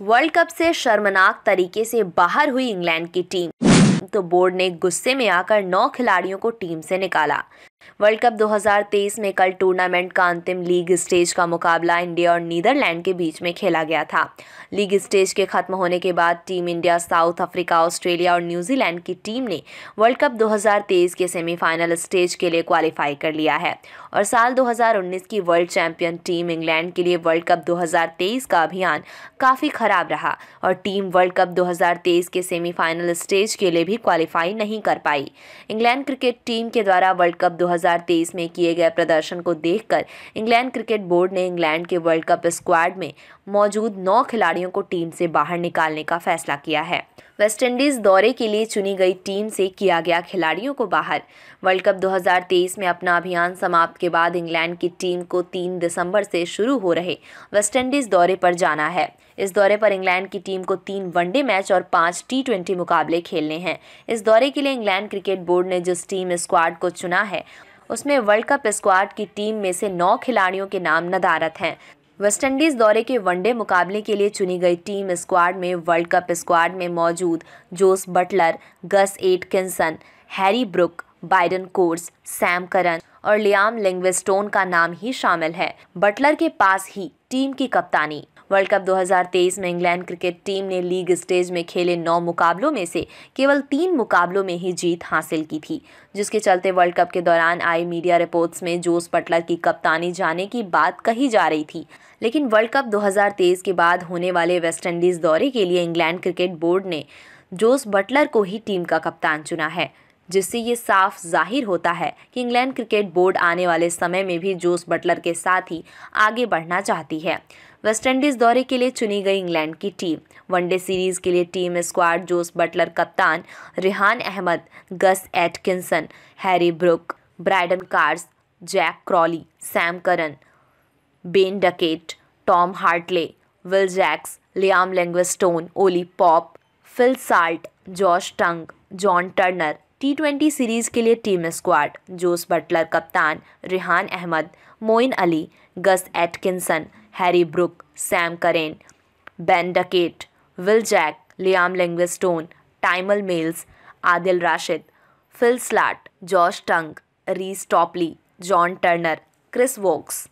world cup से शर्मनाक तरीके से बाहर हुई इंग्लैंड की टीम तो बोर्ड ने गुस्से में आकर नौ खिलाड़ियों को टीम से निकाला वर्ल्ड कप 2023 में कल टूर्नामेंट का अंतिम लीग स्टेज का मुकाबला इंडिया और नीदरलैंड के बीच में खेला गया था लीग स्टेज के खत्म होने के बाद team India south Africa Australia और न्यूजीलैंड की टीम ने वर्ल्ड कप 2023 के सेमीफाइनल स्टेज के लिए क्वालिफाई कर लिया है और साल 2019 की वर्ल्ड चैंपियन टीम इंग्लैंड के लिए वर्ल्ड कप 2023 का अभियान काफ़ी खराब रहा और टीम वर्ल्ड कप 2023 के सेमीफाइनल स्टेज के लिए भी क्वालिफाई नहीं कर पाई इंग्लैंड क्रिकेट टीम के द्वारा वर्ल्ड कप 2023 2023 में किए गए प्रदर्शन को देखकर इंग्लैंड क्रिकेट बोर्ड ने इंग्लैंड के वर्ल्ड कप स्क्वाड में मौजूद नौ खिलाड़ियों को टीम से बाहर निकालने का फैसला किया है वेस्टइंडीज दौरे के लिए चुनी गई टीम से किया गया खिलाड़ियों को बाहर वर्ल्ड कप 2023 में अपना अभियान समाप्त के बाद इंग्लैंड की टीम को 3 दिसंबर से शुरू हो रहे वेस्टइंडीज दौरे पर जाना है इस दौरे पर इंग्लैंड की टीम को तीन वनडे मैच और पांच टी मुकाबले खेलने हैं इस दौरे के लिए इंग्लैंड क्रिकेट बोर्ड ने जिस टीम स्क्वाड को चुना है उसमें वर्ल्ड कप स्क्वाड की टीम में से नौ खिलाड़ियों के नाम नदारत हैं वेस्टइंडीज़ दौरे के वनडे मुकाबले के लिए चुनी गई टीम स्क्वाड में वर्ल्ड कप स्क्वाड में मौजूद Jos Buttler Gus Atkinson Harry Brook Brydon Carse Sam Curran और लियाम लिंगवेस्टोन का नाम ही शामिल है बटलर के पास ही टीम की कप्तानी वर्ल्ड कप 2023 में इंग्लैंड क्रिकेट टीम ने लीग स्टेज में खेले नौ मुकाबलों में से केवल तीन मुकाबलों में ही जीत हासिल की थी जिसके चलते वर्ल्ड कप के दौरान आई मीडिया रिपोर्ट्स में जोस बटलर की कप्तानी जाने की बात कही जा रही थी लेकिन वर्ल्ड कप 2023 के बाद होने वाले वेस्टइंडीज़ दौरे के लिए इंग्लैंड क्रिकेट बोर्ड ने जोस बटलर को ही टीम का कप्तान चुना है जिससे ये साफ जाहिर होता है कि इंग्लैंड क्रिकेट बोर्ड आने वाले समय में भी जोस बटलर के साथ ही आगे बढ़ना चाहती है वेस्टइंडीज़ दौरे के लिए चुनी गई इंग्लैंड की टीम वनडे सीरीज़ के लिए टीम स्क्वाड जोस बटलर कप्तान Rehan Ahmed Gus Atkinson Harry Brook Brydon Carse Jack Crawley Sam Curran Ben Duckett Tom Hartley Will Jacks Liam Livingstone Ollie Pope Phil Salt Josh Tongue John Turner T twenty series के लिए team squad Jos Buttler कप्तान Rehan Ahmed Moeen Ali Gus Atkinson Harry Brook Sam Curran Ben Duckett Will Jack Liam Livingstone Tymal Mills Adil Rashid Phil Salt George Tongue Reece Topley John Turner Chris Woakes